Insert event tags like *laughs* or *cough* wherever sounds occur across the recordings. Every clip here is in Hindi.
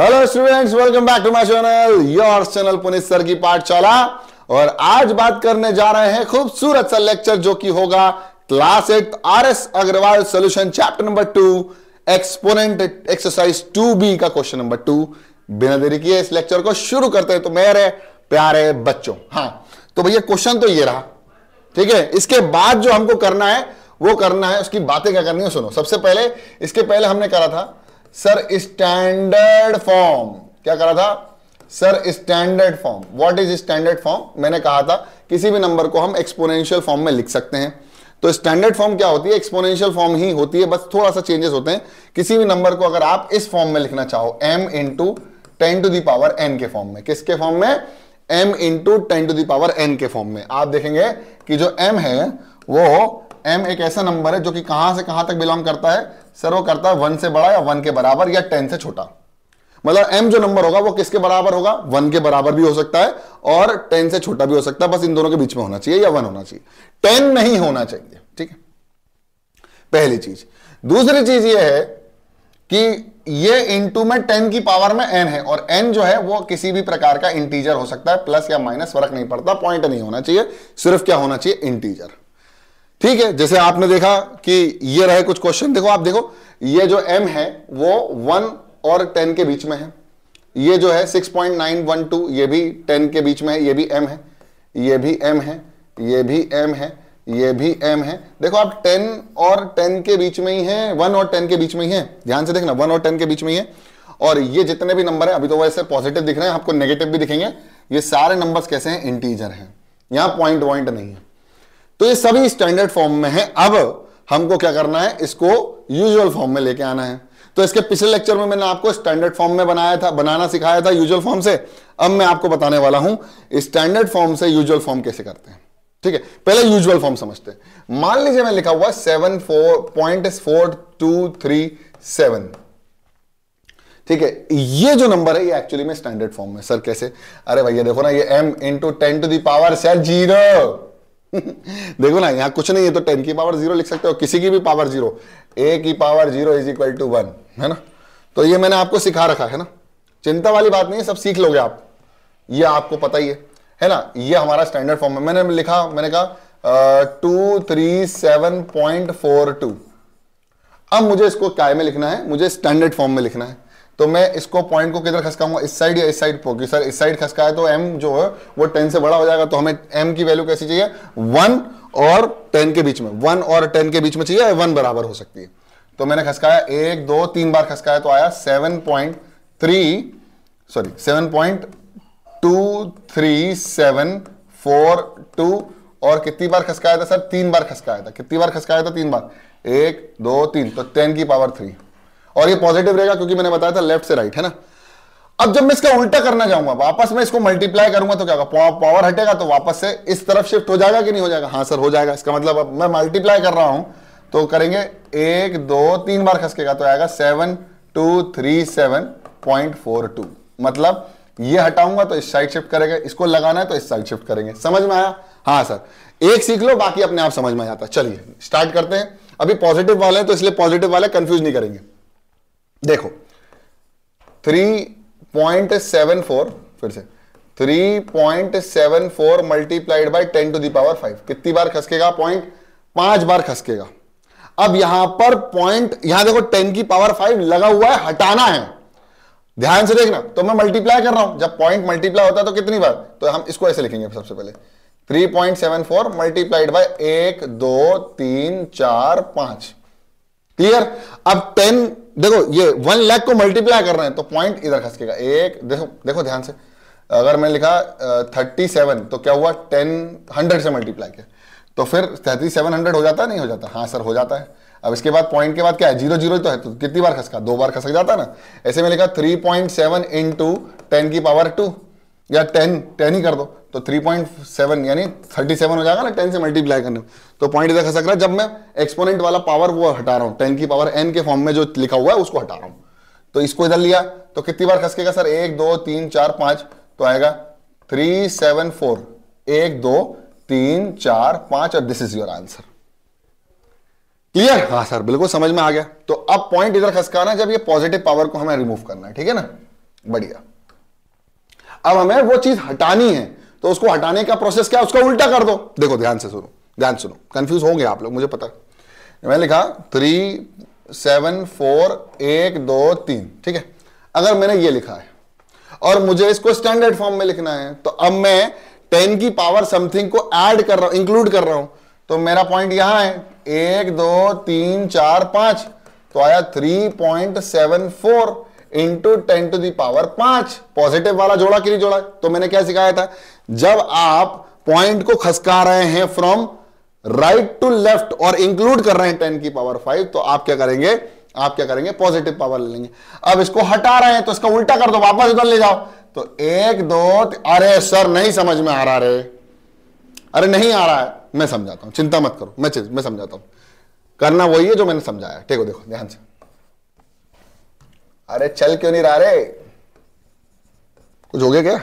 Hello students welcome back to my channel your channel Punit sir की चला और आज बात करने जा रहे हैं खूबसूरत सा लेक्चर जो कि होगा class eight R S Agarwal solution chapter number two exponent exercise two B का क्वेश्चन नंबर टू बिना देरी किए इस लेक्चर को शुरू करते हैं तो मेरे प्यारे बच्चों हाँ तो भैया क्वेश्चन तो ये रहा ठीक है इसके बाद जो हमको करना है वो करना है उसकी बातें क्या करनी है सुनो सबसे पहले इसके पहले हमने करा था सर स्टैंडर्ड फॉर्म क्या करा था sir standard form what is standard form मैंने कहा था किसी भी नंबर को हम एक्सपोनेंशियल फॉर्म में लिख सकते हैं तो स्टैंडर्ड फॉर्म क्या होती है एक्सपोनेंशियल फॉर्म ही होती है बस थोड़ा सा चेंजेस होते हैं किसी भी नंबर को अगर आप इस फॉर्म में लिखना चाहो m into ten to the power n के फॉर्म में किसके फॉर्म में m into ten to the power n के फॉर्म में आप देखेंगे कि जो m है वो एम एक ऐसा नंबर है जो कि कहां से कहां तक बिलोंग करता है सर वो करता है वन से बड़ा या वन के बराबर या टेन से छोटा मतलब एम जो नंबर होगा वो किसके बराबर होगा वन के बराबर भी हो सकता है और टेन से छोटा भी हो सकता है बस इन दोनों के बीच में होना चाहिए या वन होना चाहिए टेन नहीं होना चाहिए ठीक है पहली चीज दूसरी चीज ये है कि ये इंटू में टेन की पावर में एन है और एन जो है वो किसी भी प्रकार का इंटीजर हो सकता है प्लस या माइनस फर्क नहीं पड़ता पॉइंट नहीं होना चाहिए सिर्फ क्या होना चाहिए इंटीजर ठीक है जैसे आपने देखा कि ये रहे कुछ क्वेश्चन देखो आप देखो ये जो एम है वो वन और टेन के बीच में है ये जो है six point nine one two ये भी टेन के बीच में है ये भी एम है ये भी एम है ये भी एम है ये भी एम है देखो आप टेन और टेन के बीच में ही है वन और टेन के बीच में ही है ध्यान से देखना वन और टेन के बीच में ही है और ये जितने भी नंबर है अभी तो वैसे पॉजिटिव दिख रहे हैं आपको नेगेटिव भी दिखेंगे ये सारे नंबर कैसे हैं इंटीजर हैं यहां पॉइंट वॉइंट नहीं है तो ये सभी स्टैंडर्ड फॉर्म में है अब हमको क्या करना है इसको यूजुअल फॉर्म में लेके आना है तो इसके पिछले लेक्चर में मैंने आपको स्टैंडर्ड फॉर्म में बनाया था बनाना सिखाया था यूजुअल फॉर्म से अब मैं आपको बताने वाला हूं स्टैंडर्ड फॉर्म से यूजुअल फॉर्म कैसे करते हैं ठीक है पहले यूजुअल फॉर्म समझते हैं मान लीजिए मैं लिखा हुआ seven four point four two three seven ठीक है ये जो नंबर है ये एक्चुअली में स्टैंडर्ड फॉर्म में सर कैसे अरे भैया देखो ना ये M into ten to the power sir zero *laughs* देखो ना यहां कुछ नहीं है तो टेन की पावर जीरो लिख सकते हो किसी की भी पावर जीरो ए की power zero is equal to one है ना तो ये मैंने आपको सिखा रखा है ना चिंता वाली बात नहीं है सब सीख लोगे आप ये आपको पता ही है है ना ये हमारा स्टैंडर्ड फॉर्म है मैंने लिखा मैंने कहा two three seven point four two अब मुझे इसको काय में लिखना है मुझे स्टैंडर्ड फॉर्म में लिखना है तो मैं इसको पॉइंट को किधर खसकाऊंगा इस साइड या इस साइड पर सर इस साइड खसका है तो एम जो है वो टेन से बड़ा हो जाएगा तो हमें एम की वैल्यू कैसी चाहिए वन और टेन के बीच में वन और टेन के बीच में चाहिए वन बराबर हो सकती है तो मैंने खसकाया एक दो तीन बार खसकाया तो आया seven point three sorry seven point two three seven four two और कितनी बार खसकाया था सर तीन बार खसकाया था कितनी बार खसकाया था तीन बार एक दो तीन तो टेन की पावर थ्री और ये पॉजिटिव रहेगा क्योंकि मैंने बताया था लेफ्ट से राइट है ना अब जब मैं इसका उल्टा करना चाहूंगा वापस मैं इसको मल्टीप्लाई करूंगा तो क्या होगा पावर हटेगा तो वापस से इस तरफ शिफ्ट हो जाएगा कि नहीं हो जाएगा हाँ सर हो जाएगा इसका मतलब अब मैं मल्टीप्लाई कर रहा हूं तो करेंगे एक दो तीन बार खसकेगा तो आएगा seven two three seven point four two मतलब ये हटाऊंगा तो इस साइड शिफ्ट करेगा इसको लगाना है तो इस साइड शिफ्ट करेंगे समझ में आया हाँ सर एक सीख लो बाकी अपने आप समझ में आता चलिए स्टार्ट करते हैं अभी पॉजिटिव वाले हैं तो इसलिए पॉजिटिव वाले कंफ्यूज नहीं करेंगे देखो 3.74 फिर से 3.74 मल्टीप्लाइड बाय 10 टू दावर 5 कितनी बार खसकेगा पॉइंट पांच बार खसकेगा अब यहां पर पॉइंट यहां देखो 10 की पावर 5 लगा हुआ है हटाना है ध्यान से देखना तो मैं मल्टीप्लाई कर रहा हूं जब पॉइंट मल्टीप्लाई होता है तो कितनी बार तो हम इसको ऐसे लिखेंगे सबसे पहले 3.74 मल्टीप्लाइड बाय एक दो तीन चार पांच क्लियर अब टेन देखो ये वन लैख को मल्टीप्लाई कर रहे हैं तो पॉइंट इधर खसकेगा एक देखो देखो ध्यान से अगर मैं लिखा थर्टी सेवन तो क्या हुआ टेन हंड्रेड से मल्टीप्लाई किया तो फिर थर्टी सेवन हंड्रेड हो जाता है नहीं हो जाता हाँ सर हो जाता है अब इसके बाद पॉइंट के बाद क्या है जीरो जीरो तो है तो कितनी बार खसका दो बार खसक जाता है ना ऐसे में लिखा three point seven into ten की पावर टू या टेन टेन ही कर दो तो 3.7 यानी 37 हो जाएगा ना 10 से मल्टीप्लाई करने तो पॉइंट इधर खसक रहा है जब मैं एक्सपोनेंट वाला पावर वो हटा रहा हूँ 10 की पावर n के फॉर्म में जो लिखा हुआ है उसको हटा रहा हूँ तो इसको इधर लिया तो कितनी बार खसकेगा सर एक दो तीन चार पाँच तो आएगा थ्री सेवन फोर एक दो तीन चार पाँच और this is your answer clear हाँ सर बिल्कुल समझ में आ गया तो अब पॉइंट इधर खसकाना जब ये पॉजिटिव पावर को हमें रिमूव करना है ठीक है ना बढ़िया अब हमें वो चीज हटानी है तो उसको हटाने का प्रोसेस क्या उसका उल्टा कर दो देखो ध्यान से सुनो ध्यान सुनो कंफ्यूज होंगे आप लोग मुझे पता मैंने लिखा थ्री सेवन फोर एक दो तीन ठीक है अगर मैंने ये लिखा है और मुझे इसको स्टैंडर्ड फॉर्म में लिखना है तो अब मैं टेन की पावर समथिंग को ऐड कर रहा हूं इंक्लूड कर रहा हूं तो मेरा पॉइंट यहां है एक दो तीन चार पांच तो आया three point seven four into ten to the power पांच पॉजिटिव वाला जोड़ा के लिए जोड़ा तो मैंने क्या सिखाया था जब आप पॉइंट को खसका रहे हैं फ्रॉम राइट टू लेफ्ट और इंक्लूड कर रहे हैं टेन की पावर फाइव तो आप क्या करेंगे आप क्या करेंगे पॉजिटिव पावर ले लेंगे अब इसको हटा रहे हैं तो इसका उल्टा कर दो वापस उधर ले जाओ तो एक दो अरे सर नहीं समझ में आ रहा रे अरे नहीं आ रहा है मैं समझाता हूं चिंता मत करो मैं मैं समझाता हूं करना वही है जो मैंने समझाया ठीक हो देखो ध्यान से अरे चल क्यों नहीं रहा रे कुछ हो गया क्या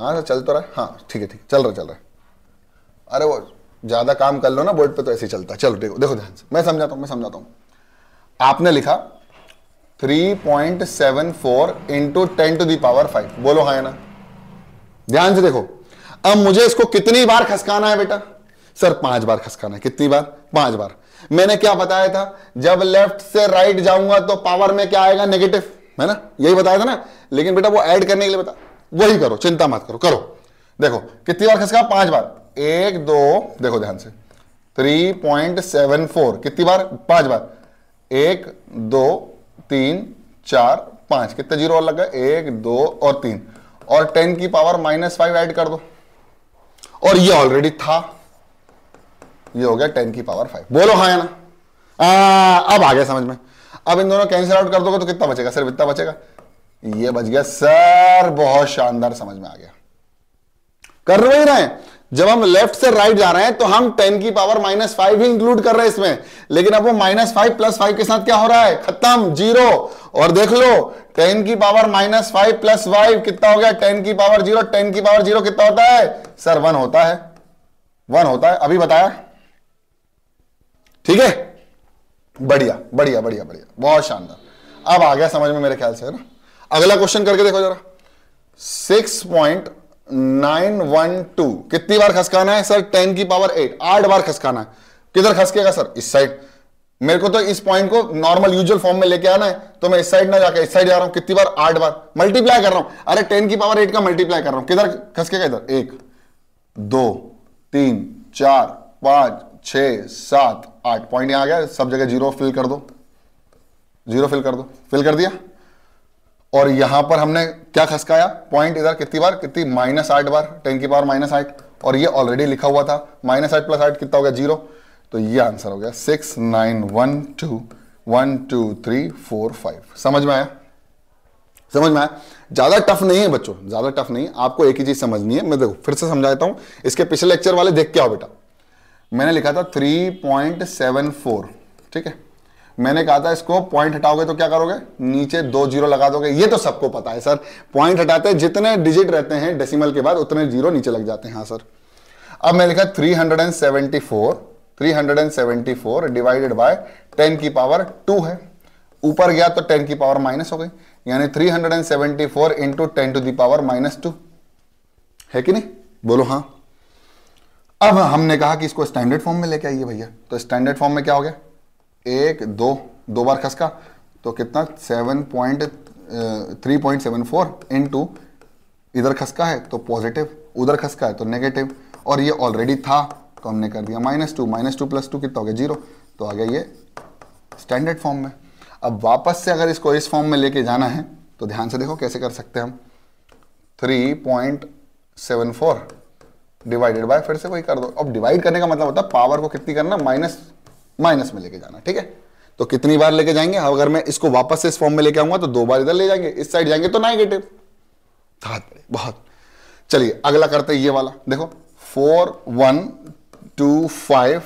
हाँ सर चल तो रहा है हाँ ठीक है ठीक चल रहा चल रहा है अरे वो ज़्यादा काम कर लो ना बोर्ड पे तो ऐसे ही चलता है चलो देखो देखो ध्यान से मैं समझाता हूँ मैं समझाता हूँ आपने लिखा 3.74 point seven four into ten to the power five बोलो हाँ ना ध्यान से देखो अब मुझे इसको कितनी बार खसकाना है बेटा सर पांच बार खसकाना है कितनी बार पांच बार मैंने क्या बताया था जब लेफ्ट से राइट जाऊंगा तो पावर में क्या आएगा नेगेटिव है ना यही बताया था ना लेकिन बेटा वो ऐड करने के लिए बता वही करो चिंता मत करो करो देखो कितनी बार खिसका पांच बार एक दो देखो ध्यान से 3.74 कितनी बार पांच बार एक दो तीन चार पांच कितने जीरो और लग गए एक दो और तीन और टेन की पावर माइनस फाइव एड कर दो और ये ऑलरेडी था ये हो गया टेन की पावर फाइव बोलो हाँ ना आ, अब आ गया समझ में अब इन दोनों कैंसिल आउट कर दोगे तो कितना बचेगा सिर्फ इतना बचेगा ये बच गया सर यार बहुत शानदार समझ में आ गया कर रहे ही रहे जब हम लेफ्ट से राइट जा रहे हैं तो हम टेन की पावर माइनस फाइव ही इंक्लूड कर रहे हैं इसमें लेकिन अब वो माइनस फाइव प्लस फाइव के साथ क्या हो रहा है खत्म जीरो और देख लो टेन की power minus five plus five कितना हो गया टेन की पावर जीरो टेन की पावर जीरो कितना होता है सर वन होता है वन होता है अभी बताया ठीक है बढ़िया बढ़िया बढ़िया बढ़िया बहुत शानदार अब आ गया समझ में मेरे ख्याल से है ना अगला क्वेश्चन करके देखो जरा six point nine one two कितनी बार खसकाना है सर टेन की पावर एट आठ बार खसकाना है किधर खसकेगा सर इस साइड मेरे को तो इस पॉइंट को नॉर्मल यूजुअल फॉर्म में लेके आना है तो मैं इस साइड ना जाकर इस साइड जा रहा हूं कितनी बार आठ बार मल्टीप्लाई कर रहा हूं अरे टेन की पावर एट का मल्टीप्लाई कर रहा हूं किधर खसकेगा इधर एक दो तीन चार पांच छ सात आठ पॉइंट यहां आ गया सब जगह जीरो फिल कर दो जीरो फिल कर दो फिल कर दिया और यहां पर हमने क्या खसकाया पॉइंट इधर कितनी बार कितनी माइनस आठ बार टेन की पावर माइनस आठ और ये ऑलरेडी लिखा हुआ था माइनस आठ प्लस आठ कितना हो गया जीरो तो ये आंसर हो गया six nine one two one two three four five समझ में आया समझ में आया ज़्यादा टफ नहीं है बच्चों ज़्यादा टफ नहीं है आपको एक ही चीज़ समझनी है मैं देखो फिर से समझा देता इसके पिछले लेक्चर वाले देख के आओ बेटा मैंने लिखा था थ्री पॉइंट सेवन फोर ठीक है मैंने कहा था इसको पॉइंट हटाओगे तो क्या करोगे नीचे दो जीरो लगा दोगे ये तो सबको पता है सर पॉइंट हटाते जितने डिजिट रहते हैं डेसिमल के बाद उतने जीरो नीचे लग जाते हैं हाँ सर अब मैंने लिखा 374 374 डिवाइडेड बाय 10 की पावर 2 है ऊपर गया तो 10 की पावर माइनस हो गई यानी 374 into ten to the power minus two है कि नहीं बोलो हाँ अब हमने कहा कि इसको स्टैंडर्ड फॉर्म में लेके आइए भैया तो स्टैंडर्ड फॉर्म में क्या हो गया एक दो दो बार खसका तो कितना seven point three point seven four into इधर खसका है तो पॉजिटिव उधर खसका है तो नेगेटिव और ये ऑलरेडी था तो हमने कर दिया minus two minus two plus two कितना हो गया जीरो तो आ गया ये स्टैंडर्ड फॉर्म में अब वापस से अगर इसको इस फॉर्म में लेके जाना है तो ध्यान से देखो कैसे कर सकते हैं हम three point seven four divided by फिर से वही कर दो अब डिवाइड करने का मतलब होता है पावर को कितनी करना माइनस माइनस में लेके जाना ठीक है तो कितनी बार लेके जाएंगे अगर मैं इसको वापस से इस फॉर्म में लेके आऊंगा तो दो बार इधर ले जाएंगे इस साइड जाएंगे तो नेगेटिव बहुत चलिए अगला करते हैं ये वाला देखो four one two five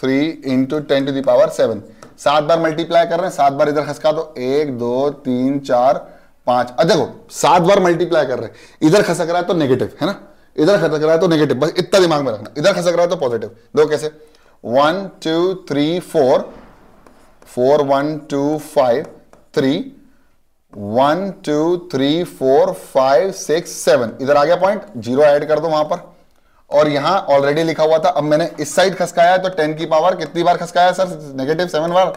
three into ten to the power seven सात बार मल्टीप्लाई कर रहे हैं सात बार इधर खसका दो एक दो तीन चार पांच अब देखो सात बार मल्टीप्लाई कर रहे हैं इधर खसक रहा है तो नेगेटिव है ना इधर खसक रहा है तो नेगेटिव बस इतना दिमाग में रखना इधर खसक रहा है तो पॉजिटिव दो कैसे one two three four four one two five three one two three four five six seven इधर आ गया पॉइंट जीरो ऐड कर दो वहां पर और यहां ऑलरेडी लिखा हुआ था अब मैंने इस साइड खसकाया है तो टेन की पावर कितनी बार खसकाया है सर नेगेटिव सेवन बार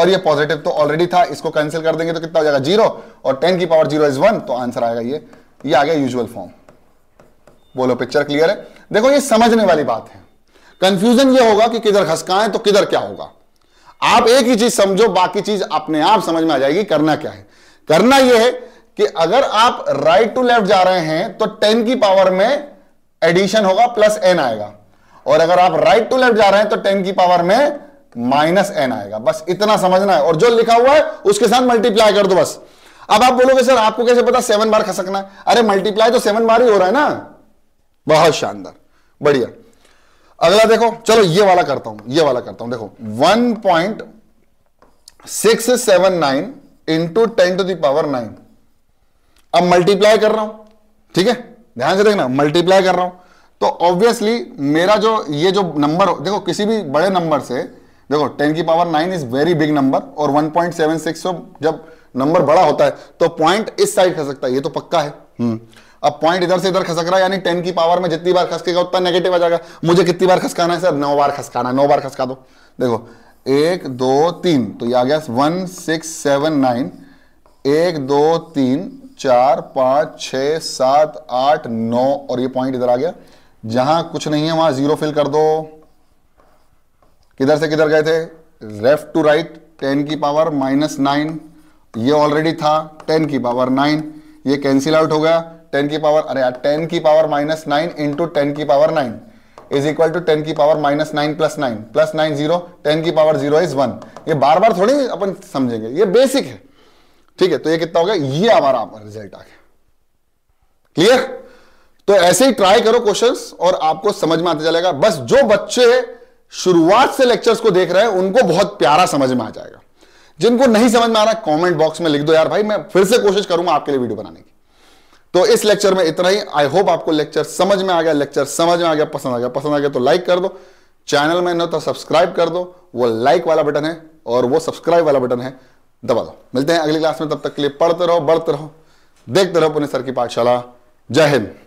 और ये पॉजिटिव तो ऑलरेडी था इसको कैंसिल कर देंगे तो कितना हो जाएगा जीरो और टेन की पावर जीरो इज वन तो आंसर आएगा ये ये आ गया यूजुअल फॉर्म बोलो पिक्चर क्लियर है देखो ये समझने वाली बात है कंफ्यूजन ये होगा कि किधर खसकाएं तो किधर क्या होगा आप एक ही चीज समझो बाकी चीज अपने आप समझ में आ जाएगी करना क्या है करना यह है कि अगर आप राइट टू लेफ्ट जा रहे हैं तो टेन की पावर में एडिशन होगा प्लस एन आएगा और अगर आप राइट टू लेफ्ट जा रहे हैं तो टेन की पावर में माइनस एन आएगा बस इतना समझना है और जो लिखा हुआ है उसके साथ मल्टीप्लाई कर दो बस अब आप बोलोगे सर आपको कैसे पता सेवन बार खसकना है अरे मल्टीप्लाई तो सेवन बार ही हो रहा है ना बहुत शानदार बढ़िया अगला देखो चलो ये वाला करता हूं ये वाला करता हूं देखो 1.679 point six seven nine into ten to the power nine अब मल्टीप्लाई कर रहा हूं ठीक है ध्यान से देखना मल्टीप्लाई कर रहा हूं तो ऑब्वियसली मेरा जो ये जो नंबर देखो किसी भी बड़े नंबर से देखो टेन की power nine is very big number और 1.76 जब नंबर बड़ा होता है तो पॉइंट इस साइड कर सकता है ये तो पक्का है हम्म। अब पॉइंट इधर से इधर खसक रहा है यानी टेन की पावर में जितनी बार खसकेगा उतना नेगेटिव आ जाएगा मुझे कितनी बार खसकाना है सर नौ बार खसकाना नौ बार खसका दो देखो एक दो तीन तो ये आ गया वन सिक्स सेवन नाइन एक दो तीन चार पांच छ सात आठ नौ और ये पॉइंट इधर आ गया जहां कुछ नहीं है वहां जीरो फिल कर दो किधर से किधर गए थे लेफ्ट टू राइट टेन की पावर माइनस नाइन ये ऑलरेडी था टेन की पावर नाइन ये कैंसिल आउट हो गया टेन की पावर अरे यार टेन की power minus nine into ten की power nine is equal to ten की power minus nine plus nine plus nine zero ten की पावर जीरो इज वन ये बार बार थोड़ी अपन समझेंगे ये बेसिक है ठीक है तो ये कितना हो गया ये हमारा रिजल्ट आ गया क्लियर तो ऐसे ही ट्राई करो क्वेश्चंस और आपको समझ में आता चलेगा बस जो बच्चे शुरुआत से लेक्चर्स को देख रहे हैं उनको बहुत प्यारा समझ में आ जाएगा जिनको नहीं समझ में आ रहा कमेंट बॉक्स में लिख दो यार भाई मैं फिर से कोशिश करूंगा आपके लिए वीडियो बनाने की तो इस लेक्चर में इतना ही आई होप आपको लेक्चर समझ में आ गया लेक्चर समझ में आ गया पसंद आ गया पसंद आ गया तो लाइक कर दो चैनल में न तो सब्सक्राइब कर दो वो लाइक वाला बटन है और वो सब्सक्राइब वाला बटन है दबा दो मिलते हैं अगली क्लास में तब तक के लिए पढ़ते रहो बढ़ते रहो देखते रहो पुनः सर की पाठशाला जय हिंद